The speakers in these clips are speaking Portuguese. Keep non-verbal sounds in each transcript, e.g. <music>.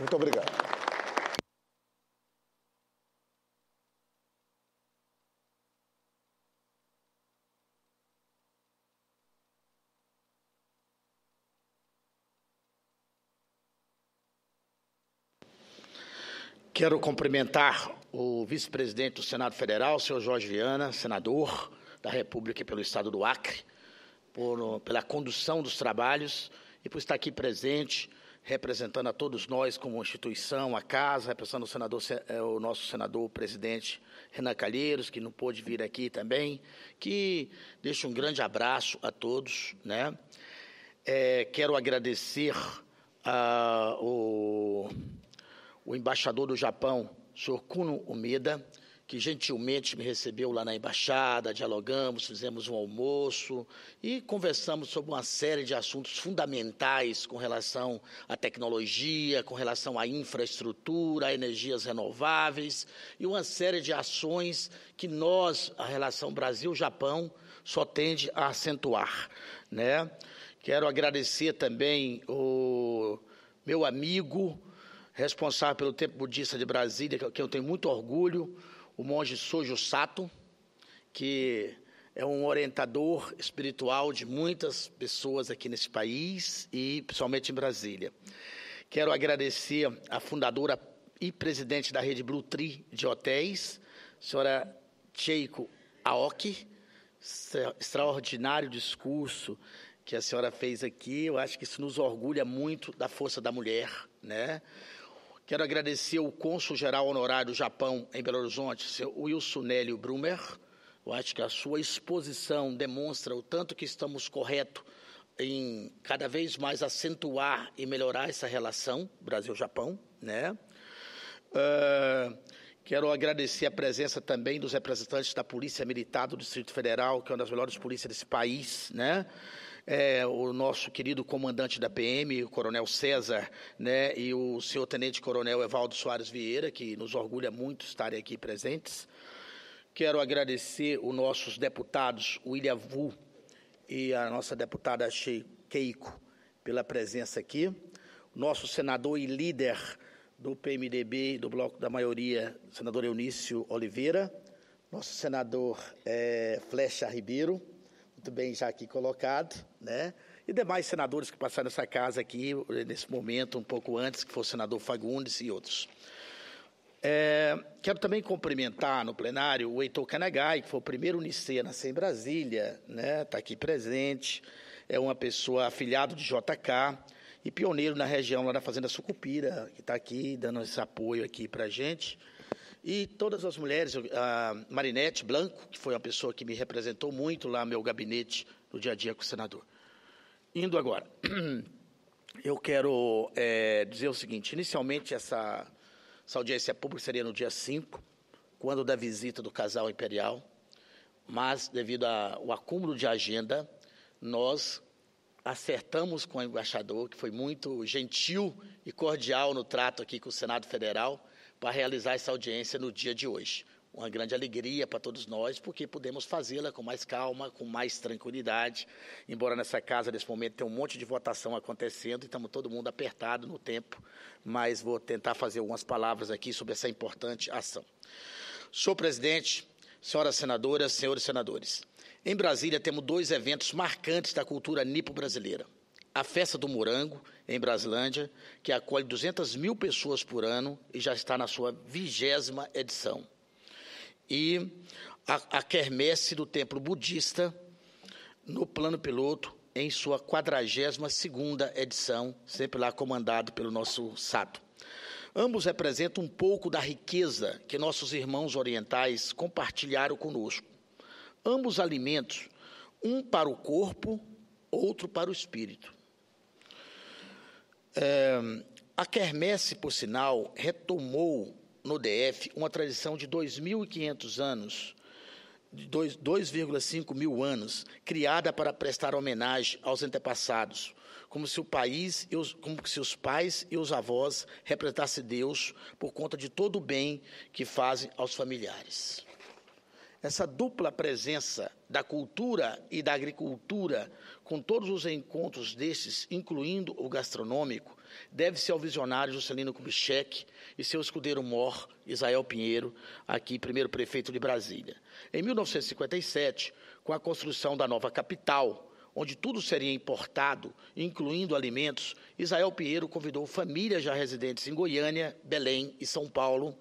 Muito obrigado. Quero cumprimentar o vice-presidente do Senado Federal, senhor Jorge Viana, senador da República pelo Estado do Acre, por, pela condução dos trabalhos e por estar aqui presente representando a todos nós como instituição, a casa, representando o, senador, eh, o nosso senador, o presidente Renan Calheiros, que não pôde vir aqui também, que deixo um grande abraço a todos. Né? É, quero agradecer a, o, o, embaixador do Japão, Sr. Kuno Umeda, que gentilmente me recebeu lá na embaixada, dialogamos, fizemos um almoço e conversamos sobre uma série de assuntos fundamentais com relação à tecnologia, com relação à infraestrutura, a energias renováveis e uma série de ações que nós, a relação Brasil-Japão, só tende a acentuar, né? Quero agradecer também o meu amigo responsável pelo Tempo Budista de Brasília, que eu tenho muito orgulho, o monge Sojo Sato, que é um orientador espiritual de muitas pessoas aqui nesse país e principalmente em Brasília. Quero agradecer à fundadora e presidente da rede Blue Tree de hotéis, senhora Cheiko Aoki, extraordinário discurso que a senhora fez aqui. Eu acho que isso nos orgulha muito da força da mulher, né? Quero agradecer ao cônsul-geral honorário do Japão em Belo Horizonte, seu Wilson Nélio Brumer. Eu acho que a sua exposição demonstra o tanto que estamos corretos em cada vez mais acentuar e melhorar essa relação Brasil-Japão, né? Uh, quero agradecer a presença também dos representantes da Polícia Militar do Distrito Federal, que é uma das melhores polícias desse país, né? é, o nosso querido comandante da PM, o Coronel César, né, e o senhor Tenente Coronel Evaldo Soares Vieira, que nos orgulha muito estarem aqui presentes. Quero agradecer os nossos deputados William Vu e a nossa deputada Keiko pela presença aqui. Nosso senador e líder do PMDB, do Bloco da Maioria, senador Eunício Oliveira, nosso senador é, Flecha Ribeiro, muito bem já aqui colocado, né? E demais senadores que passaram essa casa aqui, eh, nesse momento, um pouco antes, que foi o senador Fagundes e outros. É, quero também cumprimentar no plenário o Heitor Canagai, que foi o primeiro Unicê a nascer em Brasília, está né? aqui presente, é uma pessoa afiliado de JK e pioneiro na região, lá na Fazenda Sucupira, que está aqui dando esse apoio aqui para a gente. E todas as mulheres, a Marinete Blanco, que foi uma pessoa que me representou muito lá no meu gabinete no dia a dia com o senador. Indo agora, <clears throat> eu quero é, dizer o seguinte: inicialmente, essa, essa audiência pública seria no dia 5, quando da visita do casal imperial, mas devido ao acúmulo de agenda, nós acertamos com o embaixador, que foi muito gentil e cordial no trato aqui com o Senado Federal, para realizar essa audiência no dia de hoje. Uma grande alegria para todos nós, porque podemos fazê-la com mais calma, com mais tranquilidade. Embora nessa casa, nesse momento, tenha um monte de votação acontecendo e estamos todo mundo apertado no tempo, mas vou tentar fazer algumas palavras aqui sobre essa importante ação. Senhor presidente, senhoras senadoras, senhores senadores, em Brasília temos dois eventos marcantes da cultura nipo brasileira a Festa do Morango, em Brasilândia, que acolhe 200 mil pessoas por ano e já está na sua vigésima edição. E a, a quermesse do templo budista, no plano piloto, em sua 42ª edição, sempre lá comandado pelo nosso Sato. Ambos representam um pouco da riqueza que nossos irmãos orientais compartilharam conosco. Ambos alimentos, um para o corpo, outro para o espírito. É, a quermesse, por sinal, retomou no DF uma tradição de 2.500 anos, 2,5 mil anos, criada para prestar homenagem aos antepassados, como se o país, os, como se os pais e os avós representassem Deus por conta de todo o bem que fazem aos familiares essa dupla presença da cultura e da agricultura, com todos os encontros desses, incluindo o gastronômico, deve-se ao visionário Juscelino Kubitschek e seu escudeiro-mor, Isael Pinheiro, aqui primeiro prefeito de Brasília. Em 1957, com a construção da nova capital, onde tudo seria importado, incluindo alimentos, Israel Pinheiro convidou famílias já residentes em Goiânia, Belém e São Paulo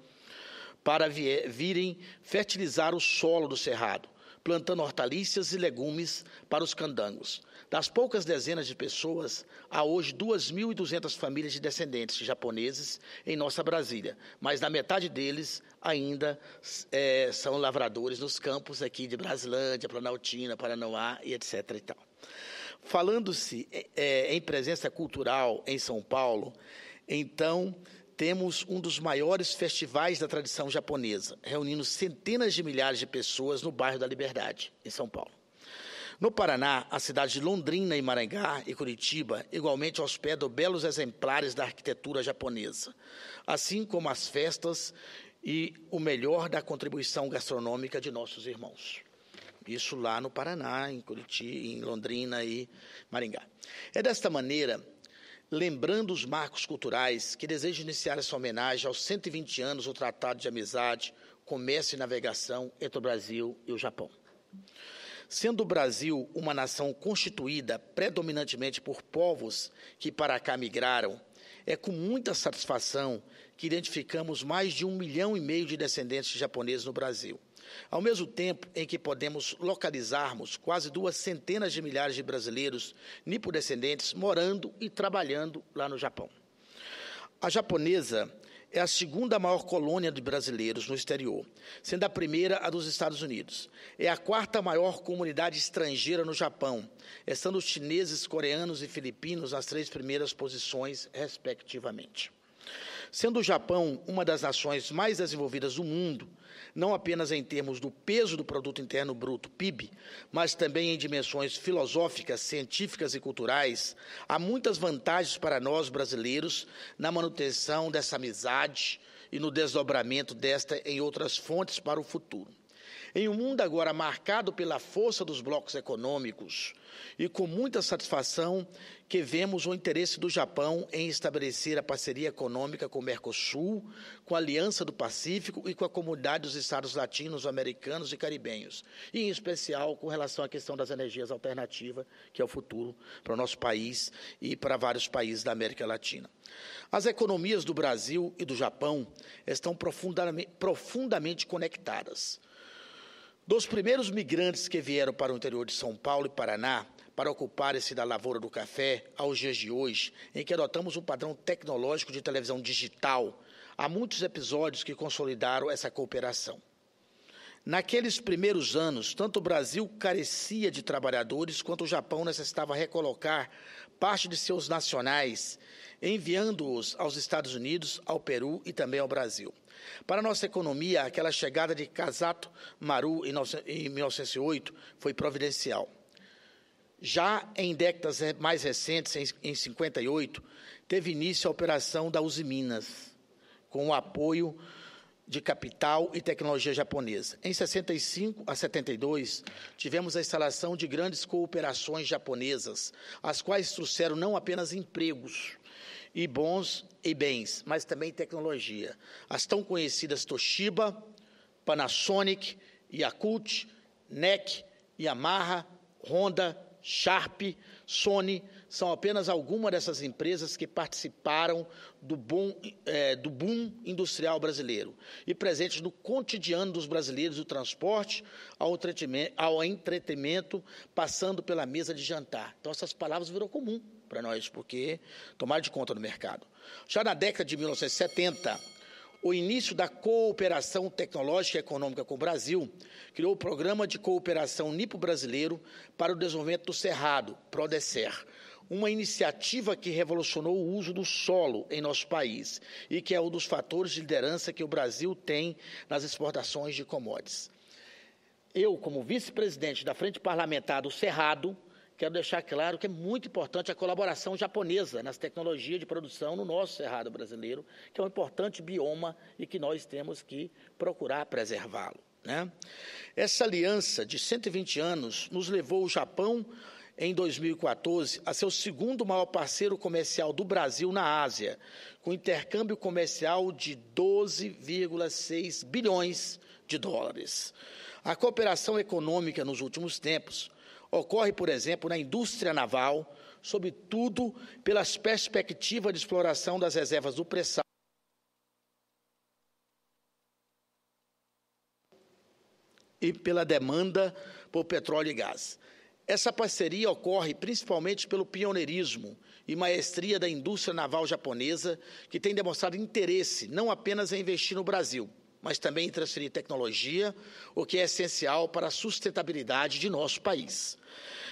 para virem fertilizar o solo do cerrado, plantando hortaliças e legumes para os candangos. Das poucas dezenas de pessoas, há hoje 2.200 famílias de descendentes japoneses em nossa Brasília, mas na metade deles ainda é, são lavradores nos campos aqui de Brasilândia, Planaltina, Paranoá e etc. E tal. Falando-se é, é, em presença cultural em São Paulo, então temos um dos maiores festivais da tradição japonesa, reunindo centenas de milhares de pessoas no bairro da Liberdade, em São Paulo. No Paraná, a cidade de Londrina e Maringá e Curitiba igualmente hospedam belos exemplares da arquitetura japonesa, assim como as festas e o melhor da contribuição gastronômica de nossos irmãos. Isso lá no Paraná, em Curitiba, em Londrina e Maringá. É desta maneira lembrando os marcos culturais, que desejo iniciar essa homenagem aos 120 anos do Tratado de Amizade, Comércio e Navegação entre o Brasil e o Japão. Sendo o Brasil uma nação constituída predominantemente por povos que para cá migraram, é com muita satisfação que identificamos mais de um milhão e meio de descendentes de japoneses no Brasil. Ao mesmo tempo em que podemos localizarmos quase duas centenas de milhares de brasileiros nipodescendentes morando e trabalhando lá no Japão. A japonesa é a segunda maior colônia de brasileiros no exterior, sendo a primeira a dos Estados Unidos. É a quarta maior comunidade estrangeira no Japão, estando os chineses, coreanos e filipinos nas três primeiras posições, respectivamente. Sendo o Japão uma das nações mais desenvolvidas do mundo, não apenas em termos do peso do produto interno bruto (PIB), mas também em dimensões filosóficas, científicas e culturais, há muitas vantagens para nós brasileiros na manutenção dessa amizade e no desdobramento desta em outras fontes para o futuro. Em um mundo agora marcado pela força dos blocos econômicos e com muita satisfação que vemos o interesse do Japão em estabelecer a parceria econômica com o Mercosul, com a Aliança do Pacífico e com a comunidade dos estados latinos, americanos e caribenhos, e em especial com relação à questão das energias alternativas, que é o futuro para o nosso país e para vários países da América Latina. As economias do Brasil e do Japão estão profundamente, profundamente conectadas dos primeiros migrantes que vieram para o interior de São Paulo e Paraná para ocuparem se da lavoura do café aos dias de hoje, em que adotamos um padrão tecnológico de televisão digital, há muitos episódios que consolidaram essa cooperação. Naqueles primeiros anos, tanto o Brasil carecia de trabalhadores quanto o Japão necessitava recolocar parte de seus nacionais, enviando-os aos Estados Unidos, ao Peru e também ao Brasil. Para a nossa economia, aquela chegada de Casato Maru em 1908 foi providencial. Já em décadas mais recentes, em 58, teve início a operação da Uzi Minas, com o apoio de capital e tecnologia japonesa. Em 65 a 72, tivemos a instalação de grandes cooperações japonesas, as quais trouxeram não apenas empregos e bons e bens, mas também tecnologia. As tão conhecidas Toshiba, Panasonic, Yakult, NEC, Yamaha, Honda, Sharp, Sony são apenas algumas dessas empresas que participaram do boom, é, do boom industrial brasileiro e presentes no cotidiano dos brasileiros do transporte ao entretenimento, ao entretenimento passando pela mesa de jantar. Então, essas palavras virou comum para nós, porque tomaram de conta do mercado. Já na década de 1970, o início da cooperação tecnológica e econômica com o Brasil criou o Programa de Cooperação Nipo Brasileiro para o Desenvolvimento do Cerrado, (Prodeser) uma iniciativa que revolucionou o uso do solo em nosso país e que é um dos fatores de liderança que o Brasil tem nas exportações de commodities. Eu, como vice-presidente da Frente Parlamentar do Cerrado, quero deixar claro que é muito importante a colaboração japonesa nas tecnologias de produção no nosso Cerrado brasileiro, que é um importante bioma e que nós temos que procurar preservá-lo. Né? Essa aliança de 120 anos nos levou o Japão em 2014 a seu segundo maior parceiro comercial do Brasil na Ásia, com intercâmbio comercial de 12,6 bilhões de dólares. A cooperação econômica nos últimos tempos ocorre, por exemplo, na indústria naval, sobretudo pelas perspectivas de exploração das reservas do pré-sal. E pela demanda por petróleo e gás. Essa parceria ocorre principalmente pelo pioneirismo e maestria da indústria naval japonesa, que tem demonstrado interesse não apenas em investir no Brasil, mas também em transferir tecnologia, o que é essencial para a sustentabilidade de nosso país.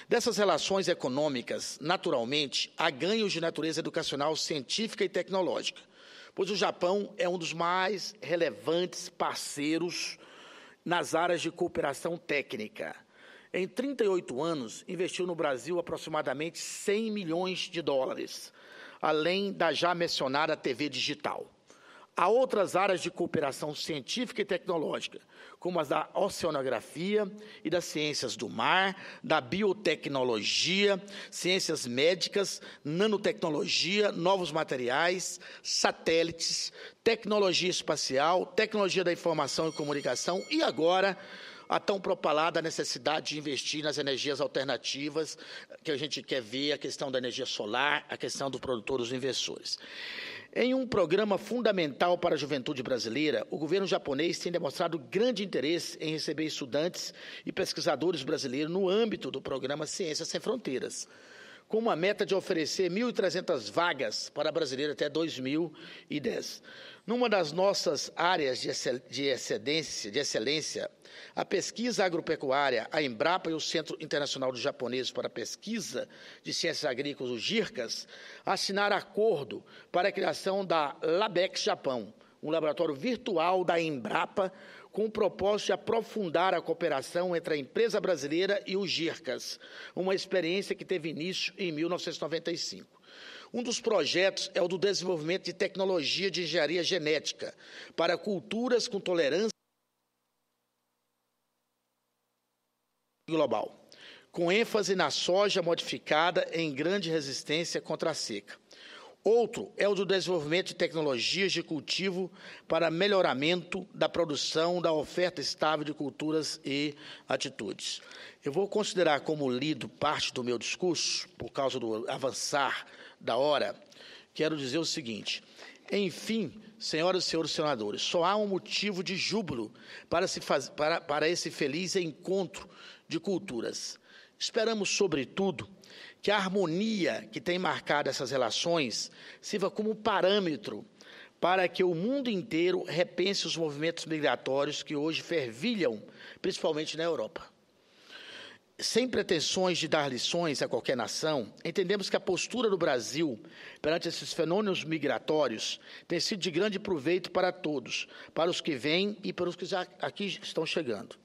Dessas relações econômicas, naturalmente, há ganhos de natureza educacional, científica e tecnológica, pois o Japão é um dos mais relevantes parceiros nas áreas de cooperação técnica em 38 anos, investiu no Brasil aproximadamente 100 milhões de dólares, além da já mencionada TV digital. Há outras áreas de cooperação científica e tecnológica, como as da oceanografia e das ciências do mar, da biotecnologia, ciências médicas, nanotecnologia, novos materiais, satélites, tecnologia espacial, tecnologia da informação e comunicação e agora a tão propalada necessidade de investir nas energias alternativas, que a gente quer ver a questão da energia solar, a questão do produtor, dos produtores e investidores. Em um programa fundamental para a juventude brasileira, o governo japonês tem demonstrado grande interesse em receber estudantes e pesquisadores brasileiros no âmbito do programa Ciências Sem Fronteiras com uma meta de oferecer 1.300 vagas para brasileiros até 2010. Numa das nossas áreas de, de, excedência, de excelência, a pesquisa agropecuária, a Embrapa e o Centro Internacional dos Japoneses para a Pesquisa de Ciências Agrícolas, o GIRCAS, assinaram acordo para a criação da LABEX Japão, um laboratório virtual da Embrapa com o propósito de aprofundar a cooperação entre a empresa brasileira e o GIRCAS, uma experiência que teve início em 1995. Um dos projetos é o do desenvolvimento de tecnologia de engenharia genética para culturas com tolerância global, com ênfase na soja modificada em grande resistência contra a seca. Outro é o do desenvolvimento de tecnologias de cultivo para melhoramento da produção da oferta estável de culturas e atitudes. Eu vou considerar como lido parte do meu discurso, por causa do avançar da hora, quero dizer o seguinte: enfim, senhoras e senhores senadores, só há um motivo de júbilo para, faz, para, para esse feliz encontro de culturas. Esperamos, sobretudo, que a harmonia que tem marcado essas relações sirva como parâmetro para que o mundo inteiro repense os movimentos migratórios que hoje fervilham, principalmente na Europa. Sem pretensões de dar lições a qualquer nação, entendemos que a postura do Brasil perante esses fenômenos migratórios tem sido de grande proveito para todos, para os que vêm e para os que já aqui estão chegando.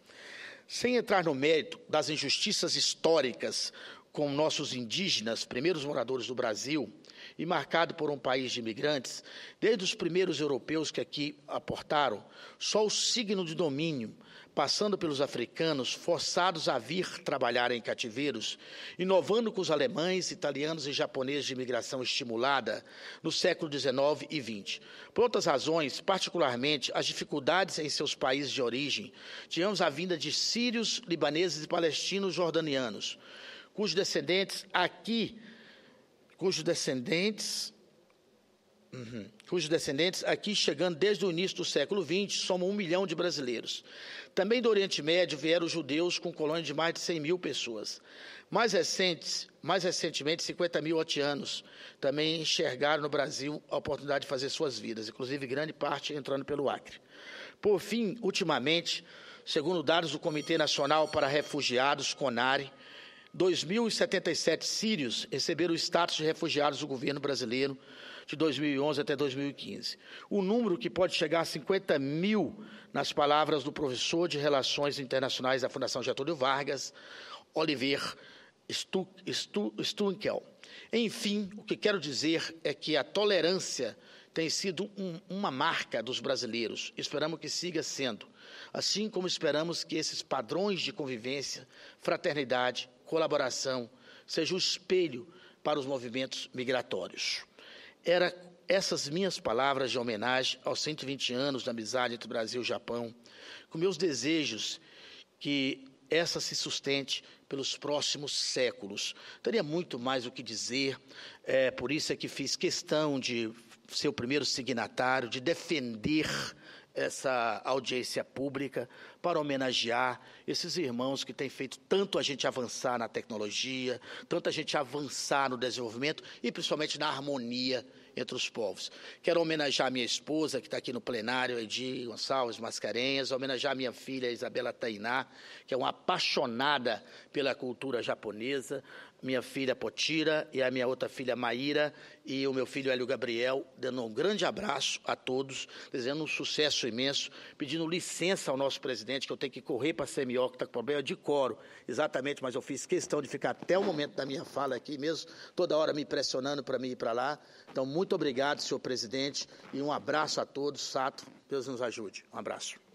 Sem entrar no mérito das injustiças históricas com nossos indígenas, primeiros moradores do Brasil, e marcado por um país de imigrantes, desde os primeiros europeus que aqui aportaram, só o signo de domínio, passando pelos africanos, forçados a vir trabalhar em cativeiros, inovando com os alemães, italianos e japoneses de imigração estimulada no século XIX e XX. Por outras razões, particularmente as dificuldades em seus países de origem, tivemos a vinda de sírios, libaneses e palestinos jordanianos cujos descendentes aqui, cujos descendentes, uhum, cujos descendentes aqui chegando desde o início do século XX somam um milhão de brasileiros. Também do Oriente Médio vieram judeus com colônia de mais de 100 mil pessoas. Mais, recentes, mais recentemente, 50 mil otianos também enxergaram no Brasil a oportunidade de fazer suas vidas, inclusive grande parte entrando pelo Acre. Por fim, ultimamente, segundo dados do Comitê Nacional para Refugiados, CONARE, 2.077 sírios receberam o status de refugiados do governo brasileiro de 2011 até 2015. Um número que pode chegar a 50 mil, nas palavras do professor de Relações Internacionais da Fundação Getúlio Vargas, Oliver Stunkel. Enfim, o que quero dizer é que a tolerância tem sido um, uma marca dos brasileiros. Esperamos que siga sendo. Assim como esperamos que esses padrões de convivência, fraternidade colaboração, seja o espelho para os movimentos migratórios. Era essas minhas palavras de homenagem aos 120 anos da amizade entre Brasil e Japão, com meus desejos que essa se sustente pelos próximos séculos. Teria muito mais o que dizer, é, por isso é que fiz questão de ser o primeiro signatário, de defender essa audiência pública para homenagear esses irmãos que têm feito tanto a gente avançar na tecnologia, tanto a gente avançar no desenvolvimento e principalmente na harmonia entre os povos. Quero homenagear minha esposa, que está aqui no plenário, Edi Gonçalves Mascarenhas, homenagear minha filha Isabela Tainá, que é uma apaixonada pela cultura japonesa, minha filha Potira e a minha outra filha Maíra e o meu filho Hélio Gabriel, dando um grande abraço a todos, desejando um sucesso imenso, pedindo licença ao nosso presidente, que eu tenho que correr para a CMO, que está com problema de coro, exatamente, mas eu fiz questão de ficar até o momento da minha fala aqui mesmo, toda hora me pressionando para mim ir para lá. Então, muito obrigado, senhor presidente, e um abraço a todos. Sato, Deus nos ajude. Um abraço.